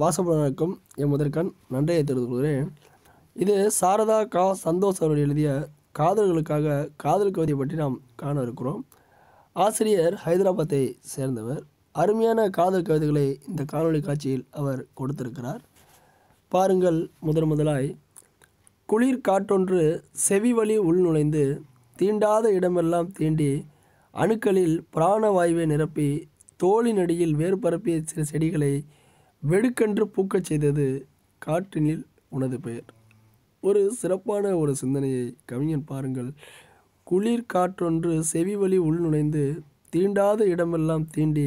வாசப்படனுக்கும் என் முதற்கண் நன்றியை தெரிவித்துக்கொள்கிறேன் இது சாரதா கா சந்தோஷ் அவர்கள் எழுதிய காதல்களுக்காக காதல் கவிதை பற்றி நாம் காண இருக்கிறோம் ஆசிரியர் ஹைதராபாத்தை சேர்ந்தவர் அருமையான காதல் கவிதைகளை இந்த காணொலி காட்சியில் அவர் கொடுத்திருக்கிறார் பாருங்கள் முதன் முதலாய் குளிர் காற்றொன்று செவி வழி உள்நுழைந்து தீண்டாத இடமெல்லாம் தீண்டி அணுக்களில் பிராணவாயுவை நிரப்பி தோளினடியில் வேறு வேறுபரப்பிய சில செடிகளை வெடுக்கென்று பூக்கச் செய்தது காற்றினில் உனது பெயர் ஒரு சிறப்பான ஒரு சிந்தனையை கவிஞன் பாருங்கள் குளிர் காற்றொன்று செவி வழி உள்நுழைந்து தீண்டாத இடமெல்லாம் தீண்டி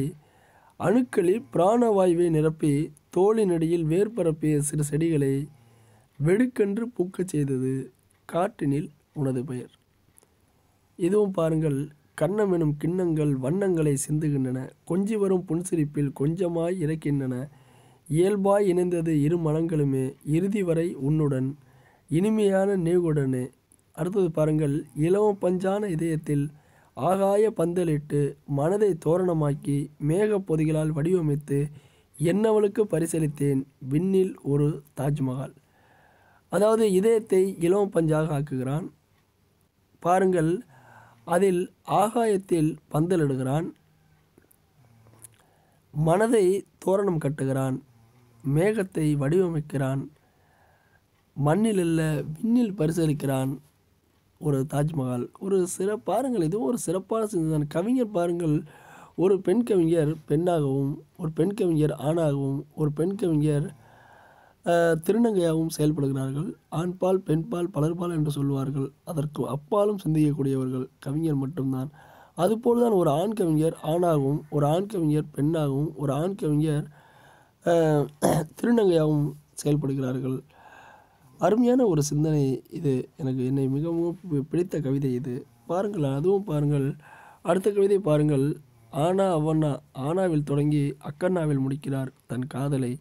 அணுக்களில் பிராணவாயுவை நிரப்பி தோளினடியில் வேர்பரப்பிய சில சிறு செடிகளை வெடுக்கென்று பூக்கச் செய்தது காற்றினில் உனது பெயர் இதுவும் பாருங்கள் கண்ணம் எனும் கிண்ணங்கள் வண்ணங்களை சிந்துகின்றன கொஞ்சி வரும் புன்சிரிப்பில் கொஞ்சமாய் இறக்கின்றன இயல்பாய் இணைந்தது இரு மனங்களுமே இறுதி வரை உன்னுடன் இனிமையான நினைவுடனே அடுத்தது பாருங்கள் இளவம் பஞ்சான இதயத்தில் ஆகாய பந்தலிட்டு மனதை தோரணமாக்கி மேக பொதிகளால் வடிவமைத்து என்னவளுக்கு பரிசளித்தேன் விண்ணில் ஒரு தாஜ்மஹால் அதாவது இதயத்தை இளவம் பஞ்சாக ஆக்குகிறான் பாருங்கள் அதில் ஆகாயத்தில் பந்தலிடுகிறான் மனதை தோரணம் கட்டுகிறான் மேகத்தை வடிவமைக்கிறான் மண்ணில் இல்லை விண்ணில் பரிசளிக்கிறான் ஒரு தாஜ்மஹால் ஒரு சிற பாருங்கள் இதுவும் ஒரு சிறப்பான சிந்தனை கவிஞர் பாருங்கள் ஒரு பெண் கவிஞர் பெண்ணாகவும் ஒரு பெண் கவிஞர் ஆணாகவும் ஒரு பெண் கவிஞர் திருநங்கையாகவும் செயல்படுகிறார்கள் ஆண்பால் பெண்பால் பலர்பால் என்று சொல்வார்கள் அதற்கு அப்பாலும் சிந்திக்கக்கூடியவர்கள் கவிஞர் மட்டும்தான் அதுபோல் தான் ஒரு ஆண் கவிஞர் ஆணாகவும் ஒரு ஆண் கவிஞர் பெண்ணாகவும் ஒரு ஆண் கவிஞர் திருநங்கையாகவும் செயல்படுகிறார்கள் அருமையான ஒரு சிந்தனை இது எனக்கு என்னை மிகவும் பிடித்த கவிதை இது பாருங்கள் அதுவும் பாருங்கள் அடுத்த கவிதை பாருங்கள் ஆனா அவண்ணா ஆனாவில் தொடங்கி அக்கண்ணாவில் முடிக்கிறார் தன் காதலை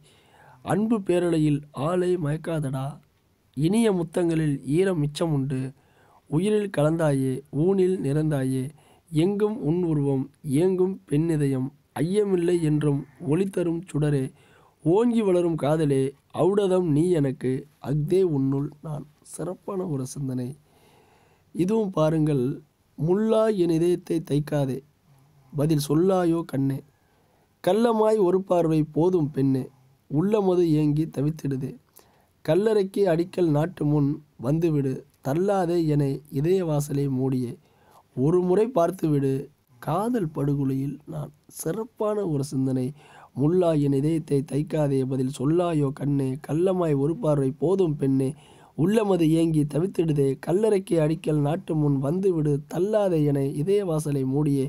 அன்பு பேரலையில் ஆளை மயக்காதடா இனிய முத்தங்களில் ஈரம் மிச்சம் உண்டு உயிரில் கலந்தாயே ஊனில் நிறந்தாயே எங்கும் உன் உருவம் இயங்கும் பெண்ணிதயம் ஐயமில்லை என்றும் ஒளி தரும் சுடரே ஓங்கி வளரும் காதலே அவுடதம் நீ எனக்கு அஃதே உன்னுள் நான் சிறப்பான ஒரு சிந்தனை இதுவும் பாருங்கள் முள்ளா என் இதயத்தை தைக்காதே பதில் சொல்லாயோ கண்ணே கள்ளமாய் ஒரு பார்வை போதும் பெண்ணே உள்ளமது ஏங்கி தவித்திடுதே கல்லறைக்கு அடிக்கல் நாட்டு முன் வந்துவிடு தள்ளாதே என இதய வாசலை மூடியே ஒரு முறை பார்த்துவிடு காதல் படுகொலையில் நான் சிறப்பான ஒரு சிந்தனை முல்லா என் இதயத்தை தைக்காதே பதில் சொல்லாயோ கண்ணே கள்ளமாய் ஒரு பார்வை போதும் பெண்ணே உள்ளமது ஏங்கி தவித்திடுதே கல்லறைக்கு அடிக்கல் நாட்டு முன் வந்துவிடு தள்ளாதே என இதய வாசலை மூடியே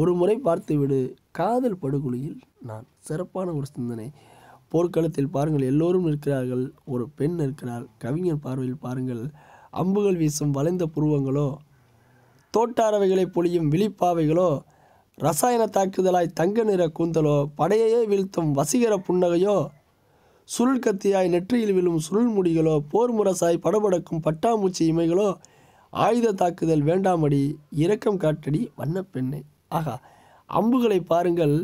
ஒரு முறை பார்த்துவிடு காதல் படுகொலியில் நான் சிறப்பான ஒரு சிந்தனை போர்க்களத்தில் பாருங்கள் எல்லோரும் நிற்கிறார்கள் ஒரு பெண் இருக்கிறார் கவிஞர் பார்வையில் பாருங்கள் அம்புகள் வீசும் வளைந்த புருவங்களோ தோட்டாரவைகளை பொழியும் விழிப்பாவைகளோ ரசாயன தாக்குதலாய் தங்க நிற கூந்தலோ படையையே வீழ்த்தும் வசீகர புன்னகையோ சுருள் கத்தியாய் நெற்றியில் விழும் சுருள் முடிகளோ போர் முரசாய் படபடக்கும் பட்டாமூச்சி இமைகளோ ஆயுத தாக்குதல் வேண்டாமடி இரக்கம் காட்டடி வண்ணப்பெண்ணை ஆகா அம்புகளை பாருங்கள்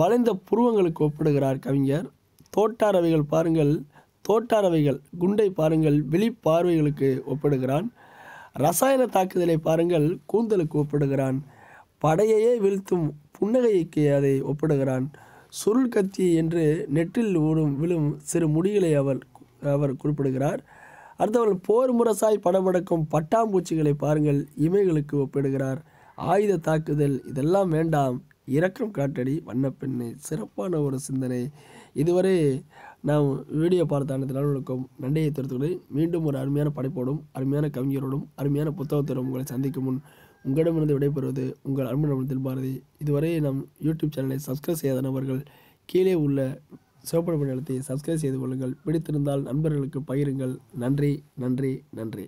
வளைந்த புருவங்களுக்கு ஒப்பிடுகிறார் கவிஞர் தோட்டாரவைகள் பாருங்கள் தோட்டாரவைகள் குண்டை பாருங்கள் வெளிப்பார்வைகளுக்கு ஒப்பிடுகிறான் ரசாயன தாக்குதலை பாருங்கள் கூந்தலுக்கு ஒப்பிடுகிறான் படையையே வீழ்த்தும் புன்னகைக்கு அதை ஒப்பிடுகிறான் சுருள் கத்தி என்று நெற்றில் ஓடும் விழும் சிறு முடிகளை அவர் அவர் குறிப்பிடுகிறார் அடுத்தவள் போர் முரசாய் படபடக்கும் பட்டாம்பூச்சிகளை பாருங்கள் இமைகளுக்கு ஒப்பிடுகிறார் ஆயுத தாக்குதல் இதெல்லாம் வேண்டாம் இரக்கம் காட்டடி வண்ணப்பெண்ணை சிறப்பான ஒரு சிந்தனை இதுவரை நாம் வீடியோ பார்த்த அனைத்து நண்பர்களுக்கும் நன்றியை தெரிவித்துக்கொண்டு மீண்டும் ஒரு அருமையான படைப்போடும் அருமையான கவிஞரோடும் அருமையான புத்தகத்தோடும் உங்களை சந்திக்கும் முன் உங்களிடமிருந்து விடைபெறுவது உங்கள் அன்பு நிறுவனத்தில் பாரதி இதுவரை நம் யூடியூப் சேனலை சப்ஸ்கிரைப் செய்யாத நபர்கள் கீழே உள்ள சிவப்பட நிலத்தை சப்ஸ்கிரைப் செய்து கொள்ளுங்கள் பிடித்திருந்தால் நண்பர்களுக்கு பகிருங்கள் நன்றி நன்றி நன்றி